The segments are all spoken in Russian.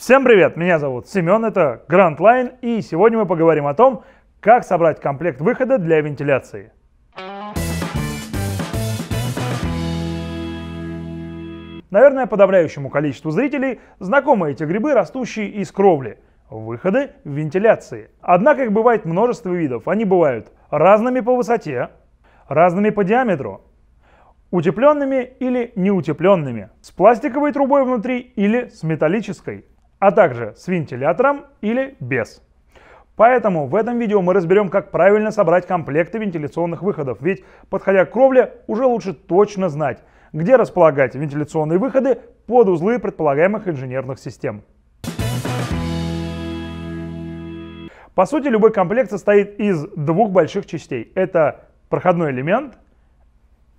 Всем привет, меня зовут Семен, это Grand Line, и сегодня мы поговорим о том, как собрать комплект выхода для вентиляции. Наверное, подавляющему количеству зрителей знакомы эти грибы, растущие из кровли. Выходы в вентиляции. Однако их бывает множество видов. Они бывают разными по высоте, разными по диаметру, утепленными или неутепленными, с пластиковой трубой внутри или с металлической а также с вентилятором или без. Поэтому в этом видео мы разберем, как правильно собрать комплекты вентиляционных выходов, ведь подходя к кровле, уже лучше точно знать, где располагать вентиляционные выходы под узлы предполагаемых инженерных систем. По сути, любой комплект состоит из двух больших частей. Это проходной элемент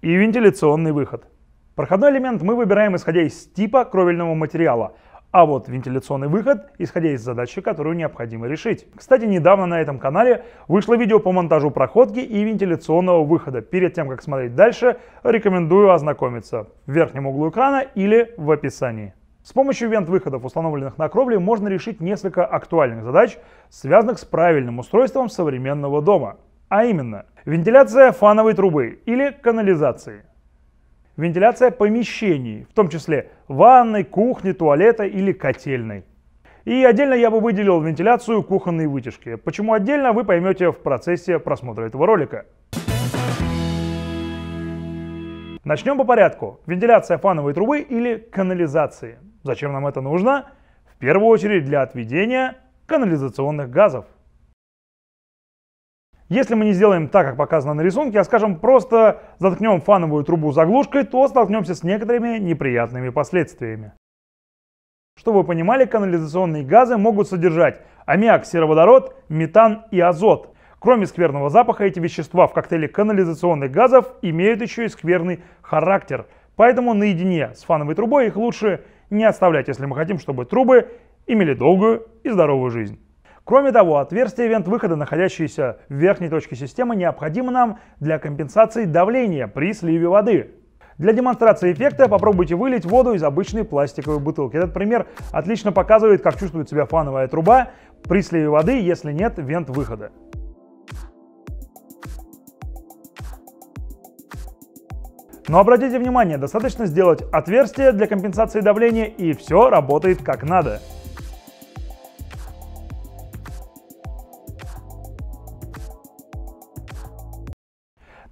и вентиляционный выход. Проходной элемент мы выбираем исходя из типа кровельного материала – а вот вентиляционный выход, исходя из задачи, которую необходимо решить. Кстати, недавно на этом канале вышло видео по монтажу проходки и вентиляционного выхода. Перед тем, как смотреть дальше, рекомендую ознакомиться в верхнем углу экрана или в описании. С помощью вент-выходов, установленных на кровле, можно решить несколько актуальных задач, связанных с правильным устройством современного дома. А именно, вентиляция фановой трубы или канализации – вентиляция помещений, в том числе ванной, кухни, туалета или котельной. И отдельно я бы выделил вентиляцию кухонной вытяжки. Почему отдельно, вы поймете в процессе просмотра этого ролика. Начнем по порядку. Вентиляция фановой трубы или канализации. Зачем нам это нужно? В первую очередь для отведения канализационных газов. Если мы не сделаем так, как показано на рисунке, а скажем просто заткнем фановую трубу заглушкой, то столкнемся с некоторыми неприятными последствиями. Чтобы вы понимали, канализационные газы могут содержать аммиак, сероводород, метан и азот. Кроме скверного запаха, эти вещества в коктейле канализационных газов имеют еще и скверный характер. Поэтому наедине с фановой трубой их лучше не оставлять, если мы хотим, чтобы трубы имели долгую и здоровую жизнь. Кроме того, отверстие вент-выхода, находящееся в верхней точке системы, необходимо нам для компенсации давления при сливе воды. Для демонстрации эффекта попробуйте вылить воду из обычной пластиковой бутылки. Этот пример отлично показывает, как чувствует себя фановая труба при сливе воды, если нет вент-выхода. Но обратите внимание, достаточно сделать отверстие для компенсации давления и все работает как надо.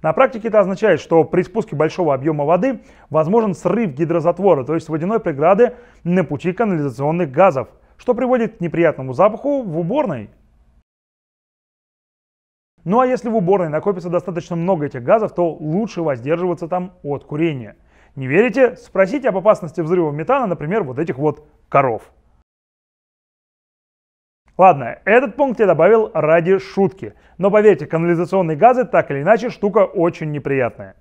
На практике это означает, что при спуске большого объема воды возможен срыв гидрозатвора, то есть водяной преграды на пути канализационных газов, что приводит к неприятному запаху в уборной. Ну а если в уборной накопится достаточно много этих газов, то лучше воздерживаться там от курения. Не верите? Спросите об опасности взрыва метана, например, вот этих вот коров. Ладно, этот пункт я добавил ради шутки. Но поверьте, канализационные газы так или иначе штука очень неприятная.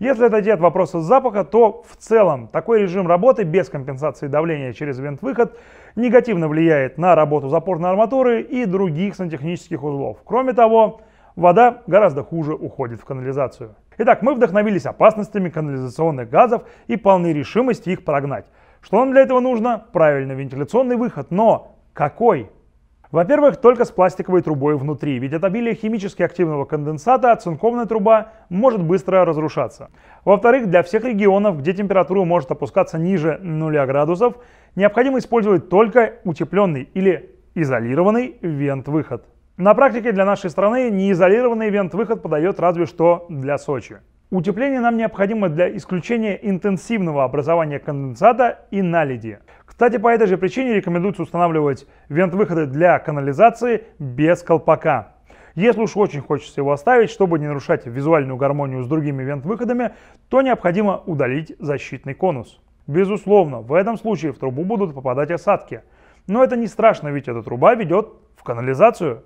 Если это от вопроса запаха, то в целом такой режим работы без компенсации давления через вент выход негативно влияет на работу запорной арматуры и других сантехнических узлов. Кроме того, вода гораздо хуже уходит в канализацию. Итак, мы вдохновились опасностями канализационных газов и полны решимости их прогнать. Что нам для этого нужно? Правильно, вентиляционный выход, но какой? Во-первых, только с пластиковой трубой внутри, ведь от обилия химически активного конденсата оцинкованная труба может быстро разрушаться. Во-вторых, для всех регионов, где температура может опускаться ниже 0 градусов, необходимо использовать только утепленный или изолированный вент-выход. На практике для нашей страны неизолированный вент-выход подает разве что для Сочи. Утепление нам необходимо для исключения интенсивного образования конденсата и наледи. Кстати, по этой же причине рекомендуется устанавливать вент-выходы для канализации без колпака. Если уж очень хочется его оставить, чтобы не нарушать визуальную гармонию с другими вент-выходами, то необходимо удалить защитный конус. Безусловно, в этом случае в трубу будут попадать осадки. Но это не страшно, ведь эта труба ведет в канализацию.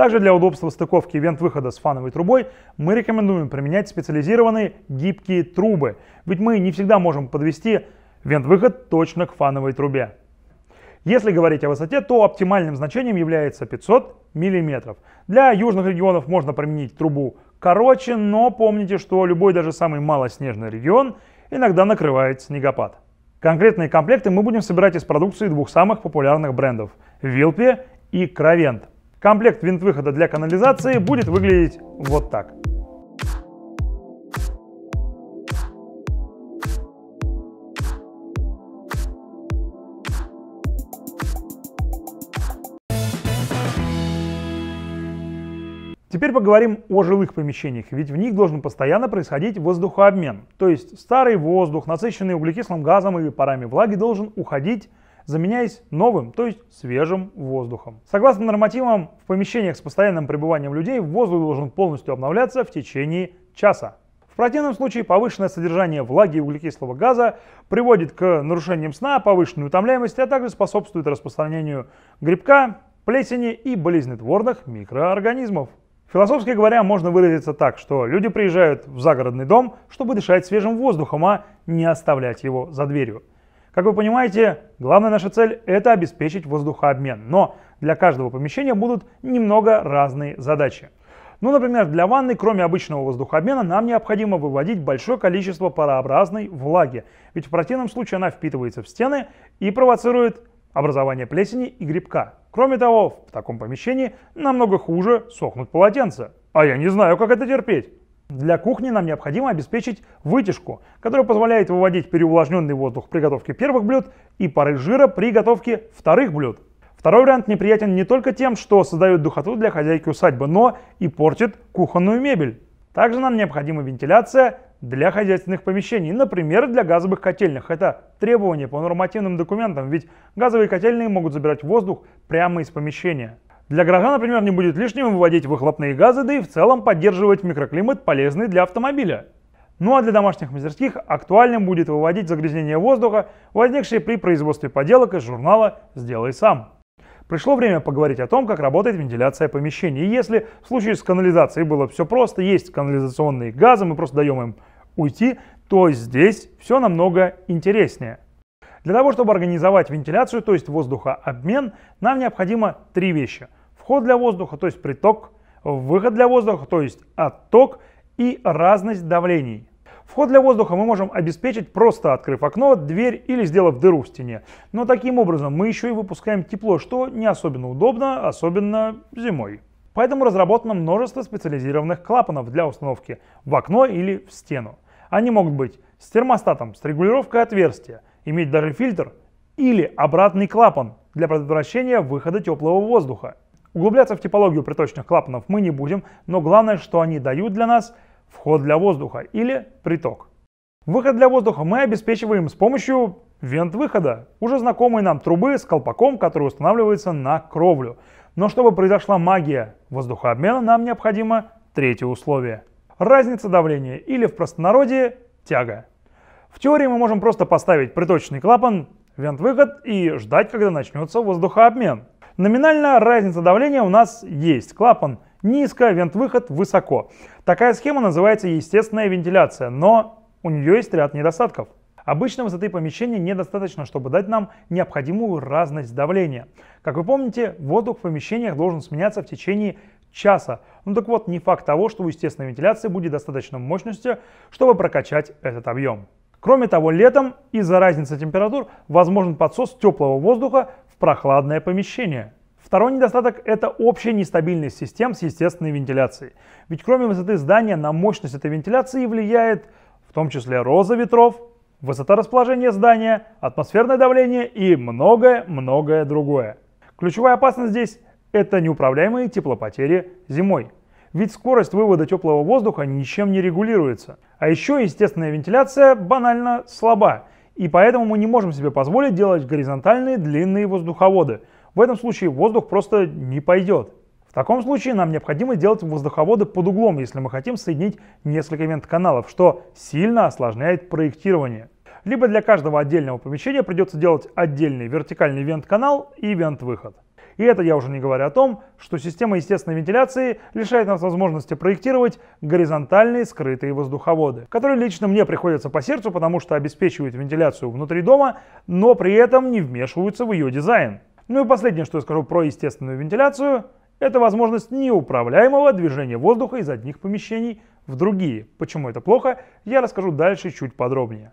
Также для удобства стыковки вент-выхода с фановой трубой мы рекомендуем применять специализированные гибкие трубы, ведь мы не всегда можем подвести вент-выход точно к фановой трубе. Если говорить о высоте, то оптимальным значением является 500 мм. Для южных регионов можно применить трубу короче, но помните, что любой даже самый малоснежный регион иногда накрывает снегопад. Конкретные комплекты мы будем собирать из продукции двух самых популярных брендов – Вилпи и Кровент. Комплект винт-выхода для канализации будет выглядеть вот так. Теперь поговорим о жилых помещениях, ведь в них должен постоянно происходить воздухообмен. То есть старый воздух, насыщенный углекислым газом и парами влаги, должен уходить заменяясь новым, то есть свежим воздухом. Согласно нормативам, в помещениях с постоянным пребыванием людей воздух должен полностью обновляться в течение часа. В противном случае повышенное содержание влаги и углекислого газа приводит к нарушениям сна, повышенной утомляемости, а также способствует распространению грибка, плесени и болезнетворных микроорганизмов. Философски говоря, можно выразиться так, что люди приезжают в загородный дом, чтобы дышать свежим воздухом, а не оставлять его за дверью. Как вы понимаете, главная наша цель – это обеспечить воздухообмен, но для каждого помещения будут немного разные задачи. Ну, например, для ванны, кроме обычного воздухообмена, нам необходимо выводить большое количество парообразной влаги, ведь в противном случае она впитывается в стены и провоцирует образование плесени и грибка. Кроме того, в таком помещении намного хуже сохнут полотенца. А я не знаю, как это терпеть. Для кухни нам необходимо обеспечить вытяжку, которая позволяет выводить переувлажненный воздух при готовке первых блюд и пары жира при готовке вторых блюд. Второй вариант неприятен не только тем, что создает духоту для хозяйки усадьбы, но и портит кухонную мебель. Также нам необходима вентиляция для хозяйственных помещений, например, для газовых котельных. Это требование по нормативным документам, ведь газовые котельные могут забирать воздух прямо из помещения. Для граждан, например, не будет лишним выводить выхлопные газы, да и в целом поддерживать микроклимат, полезный для автомобиля. Ну а для домашних мастерских актуальным будет выводить загрязнение воздуха, возникшие при производстве поделок из журнала «Сделай сам». Пришло время поговорить о том, как работает вентиляция помещений. если в случае с канализацией было все просто, есть канализационные газы, мы просто даем им уйти, то здесь все намного интереснее. Для того, чтобы организовать вентиляцию, то есть воздухообмен, нам необходимо три вещи – вход для воздуха, то есть приток, выход для воздуха, то есть отток и разность давлений. Вход для воздуха мы можем обеспечить, просто открыв окно, дверь или сделав дыру в стене. Но таким образом мы еще и выпускаем тепло, что не особенно удобно, особенно зимой. Поэтому разработано множество специализированных клапанов для установки в окно или в стену. Они могут быть с термостатом, с регулировкой отверстия, иметь даже фильтр или обратный клапан для предотвращения выхода теплого воздуха. Углубляться в типологию приточных клапанов мы не будем, но главное, что они дают для нас вход для воздуха или приток. Выход для воздуха мы обеспечиваем с помощью вент выхода, уже знакомой нам трубы с колпаком, который устанавливается на кровлю. Но чтобы произошла магия воздухообмена, нам необходимо третье условие. Разница давления или в простонародье тяга. В теории мы можем просто поставить приточный клапан, вент-выход и ждать, когда начнется воздухообмен. Номинальная разница давления у нас есть. Клапан низко, вент-выход высоко. Такая схема называется естественная вентиляция, но у нее есть ряд недостатков. Обычно высоты помещения недостаточно, чтобы дать нам необходимую разность давления. Как вы помните, воздух в помещениях должен сменяться в течение часа. Ну так вот, не факт того, что у естественной вентиляции будет достаточно мощности, чтобы прокачать этот объем. Кроме того, летом из-за разницы температур возможен подсос теплого воздуха прохладное помещение. Второй недостаток – это общая нестабильность систем с естественной вентиляцией. Ведь кроме высоты здания на мощность этой вентиляции влияет в том числе роза ветров, высота расположения здания, атмосферное давление и многое-многое другое. Ключевая опасность здесь – это неуправляемые теплопотери зимой. Ведь скорость вывода теплого воздуха ничем не регулируется. А еще естественная вентиляция банально слаба – и поэтому мы не можем себе позволить делать горизонтальные длинные воздуховоды. В этом случае воздух просто не пойдет. В таком случае нам необходимо делать воздуховоды под углом, если мы хотим соединить несколько вент-каналов, что сильно осложняет проектирование. Либо для каждого отдельного помещения придется делать отдельный вертикальный вент-канал и вент-выход. И это я уже не говорю о том, что система естественной вентиляции лишает нас возможности проектировать горизонтальные скрытые воздуховоды, которые лично мне приходятся по сердцу, потому что обеспечивают вентиляцию внутри дома, но при этом не вмешиваются в ее дизайн. Ну и последнее, что я скажу про естественную вентиляцию, это возможность неуправляемого движения воздуха из одних помещений в другие. Почему это плохо, я расскажу дальше чуть подробнее.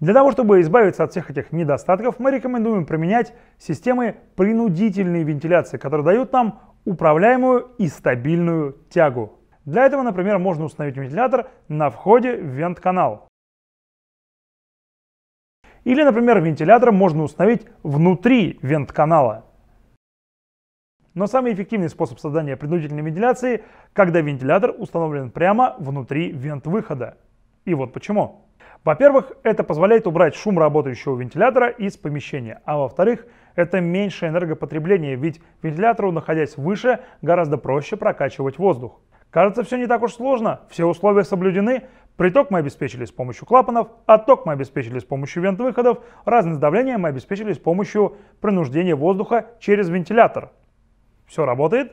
Для того, чтобы избавиться от всех этих недостатков, мы рекомендуем применять системы принудительной вентиляции, которые дают нам управляемую и стабильную тягу. Для этого, например, можно установить вентилятор на входе в вент-канал. Или, например, вентилятор можно установить внутри вент-канала. Но самый эффективный способ создания принудительной вентиляции, когда вентилятор установлен прямо внутри вент-выхода. И вот почему. Во-первых, это позволяет убрать шум работающего вентилятора из помещения, а во-вторых, это меньше энергопотребления, ведь вентилятору, находясь выше, гораздо проще прокачивать воздух. Кажется, все не так уж сложно, все условия соблюдены, приток мы обеспечили с помощью клапанов, отток мы обеспечили с помощью вент-выходов, разность давления мы обеспечили с помощью принуждения воздуха через вентилятор. Все работает?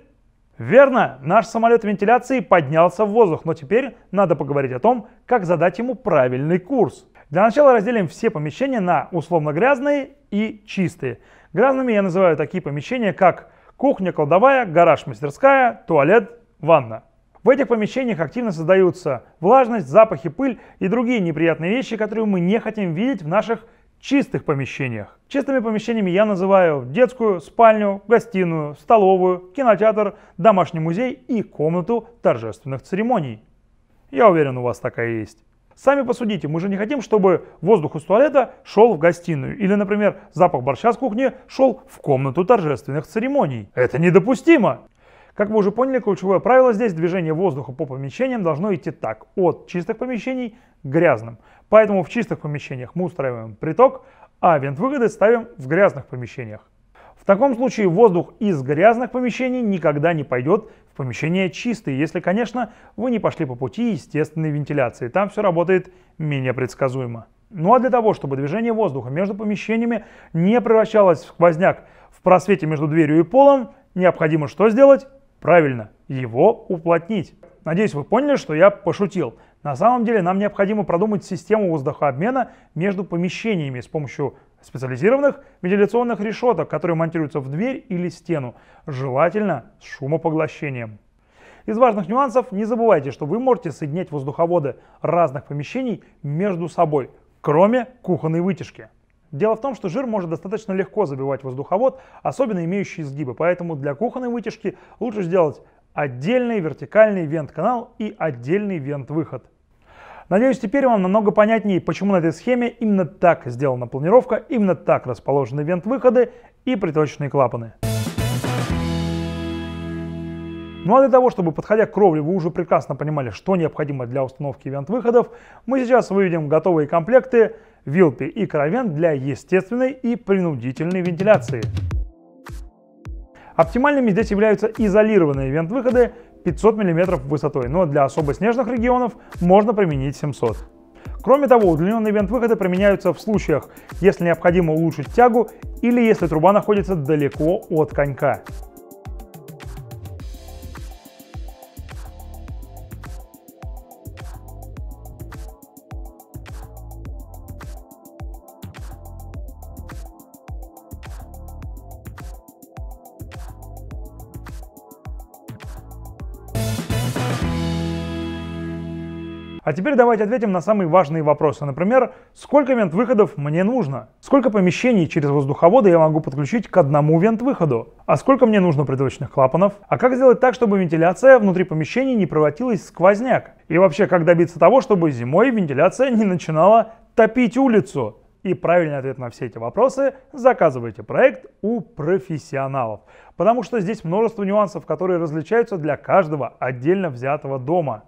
Верно, наш самолет вентиляции поднялся в воздух, но теперь надо поговорить о том, как задать ему правильный курс. Для начала разделим все помещения на условно грязные и чистые. Грязными я называю такие помещения, как кухня, кладовая, гараж, мастерская, туалет, ванна. В этих помещениях активно создаются влажность, запахи, пыль и другие неприятные вещи, которые мы не хотим видеть в наших чистых помещениях. Чистыми помещениями я называю детскую, спальню, гостиную, столовую, кинотеатр, домашний музей и комнату торжественных церемоний. Я уверен, у вас такая есть. Сами посудите, мы же не хотим, чтобы воздух из туалета шел в гостиную. Или, например, запах борща с кухни шел в комнату торжественных церемоний. Это недопустимо! Как вы уже поняли, ключевое правило здесь – движение воздуха по помещениям должно идти так – от чистых помещений к грязным. Поэтому в чистых помещениях мы устраиваем приток, а вент выхода ставим в грязных помещениях. В таком случае воздух из грязных помещений никогда не пойдет в помещение чистые, если, конечно, вы не пошли по пути естественной вентиляции. Там все работает менее предсказуемо. Ну а для того, чтобы движение воздуха между помещениями не превращалось в сквозняк в просвете между дверью и полом, необходимо что сделать? Правильно, его уплотнить. Надеюсь, вы поняли, что я пошутил. На самом деле нам необходимо продумать систему воздухообмена между помещениями с помощью специализированных вентиляционных решеток, которые монтируются в дверь или стену, желательно с шумопоглощением. Из важных нюансов не забывайте, что вы можете соединять воздуховоды разных помещений между собой, кроме кухонной вытяжки. Дело в том, что жир может достаточно легко забивать воздуховод, особенно имеющий изгибы, поэтому для кухонной вытяжки лучше сделать отдельный вертикальный вент-канал и отдельный вент-выход. Надеюсь, теперь вам намного понятнее, почему на этой схеме именно так сделана планировка, именно так расположены вент-выходы и приточные клапаны. Ну а для того, чтобы подходя к кровле, вы уже прекрасно понимали, что необходимо для установки вент-выходов, мы сейчас выведем готовые комплекты вилты и кровен для естественной и принудительной вентиляции. Оптимальными здесь являются изолированные вент-выходы 500 мм высотой, но для особо снежных регионов можно применить 700 Кроме того, удлиненные вент-выходы применяются в случаях, если необходимо улучшить тягу или если труба находится далеко от конька. А теперь давайте ответим на самые важные вопросы. Например, сколько вент-выходов мне нужно? Сколько помещений через воздуховоды я могу подключить к одному вент-выходу? А сколько мне нужно приточных клапанов? А как сделать так, чтобы вентиляция внутри помещений не превратилась в сквозняк? И вообще, как добиться того, чтобы зимой вентиляция не начинала топить улицу? И правильный ответ на все эти вопросы – заказывайте проект у профессионалов. Потому что здесь множество нюансов, которые различаются для каждого отдельно взятого дома.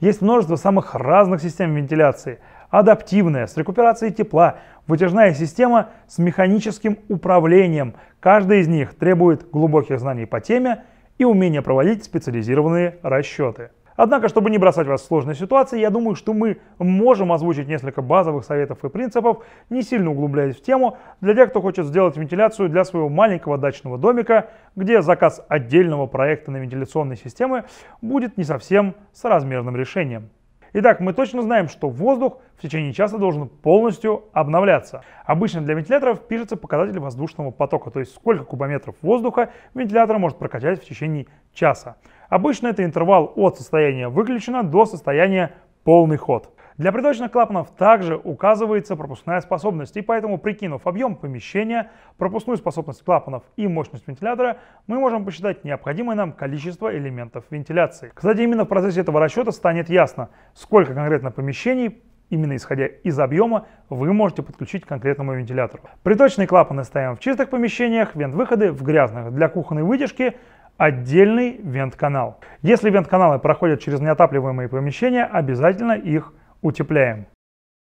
Есть множество самых разных систем вентиляции. Адаптивная, с рекуперацией тепла, вытяжная система с механическим управлением. Каждая из них требует глубоких знаний по теме и умения проводить специализированные расчеты. Однако, чтобы не бросать вас в сложные ситуации, я думаю, что мы можем озвучить несколько базовых советов и принципов, не сильно углубляясь в тему, для тех, кто хочет сделать вентиляцию для своего маленького дачного домика, где заказ отдельного проекта на вентиляционной системы будет не совсем соразмерным решением. Итак, мы точно знаем, что воздух в течение часа должен полностью обновляться. Обычно для вентиляторов пишется показатель воздушного потока, то есть сколько кубометров воздуха вентилятор может прокачать в течение часа. Обычно это интервал от состояния выключено до состояния полный ход. Для придочных клапанов также указывается пропускная способность, и поэтому, прикинув объем помещения, пропускную способность клапанов и мощность вентилятора, мы можем посчитать необходимое нам количество элементов вентиляции. Кстати, именно в процессе этого расчета станет ясно, сколько конкретно помещений именно исходя из объема, вы можете подключить к конкретному вентилятору. Приточные клапаны ставим в чистых помещениях, вент-выходы в грязных. Для кухонной вытяжки отдельный вент-канал. Если вент-каналы проходят через неотапливаемые помещения, обязательно их утепляем.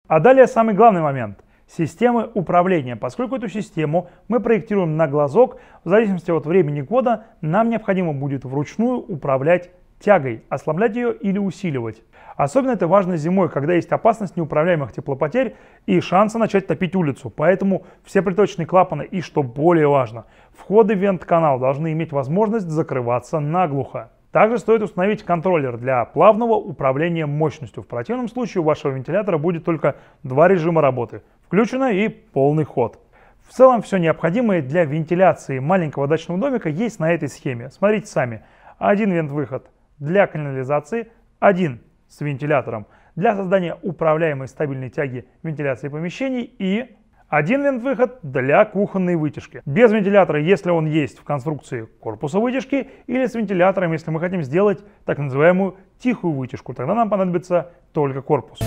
А далее самый главный момент – системы управления. Поскольку эту систему мы проектируем на глазок, в зависимости от времени года нам необходимо будет вручную управлять тягой, ослаблять ее или усиливать. Особенно это важно зимой, когда есть опасность неуправляемых теплопотерь и шанса начать топить улицу. Поэтому все приточные клапаны и, что более важно, входы в вент-канал должны иметь возможность закрываться наглухо. Также стоит установить контроллер для плавного управления мощностью. В противном случае у вашего вентилятора будет только два режима работы – включено и полный ход. В целом все необходимое для вентиляции маленького дачного домика есть на этой схеме. Смотрите сами. Один вент-выход – для канализации, один с вентилятором для создания управляемой стабильной тяги вентиляции помещений и один вент-выход для кухонной вытяжки. Без вентилятора, если он есть в конструкции корпуса вытяжки, или с вентилятором, если мы хотим сделать так называемую тихую вытяжку, тогда нам понадобится только корпус.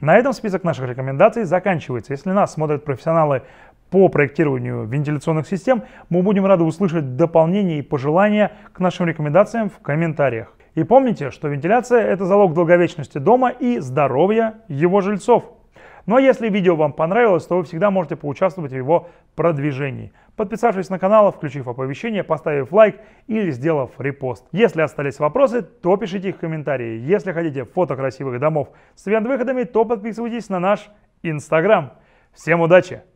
На этом список наших рекомендаций заканчивается. Если нас смотрят профессионалы по проектированию вентиляционных систем, мы будем рады услышать дополнения и пожелания к нашим рекомендациям в комментариях. И помните, что вентиляция – это залог долговечности дома и здоровья его жильцов. Ну а если видео вам понравилось, то вы всегда можете поучаствовать в его продвижении, подписавшись на канал, включив оповещение, поставив лайк или сделав репост. Если остались вопросы, то пишите их в комментарии. Если хотите фото красивых домов с выходами, то подписывайтесь на наш Инстаграм. Всем удачи!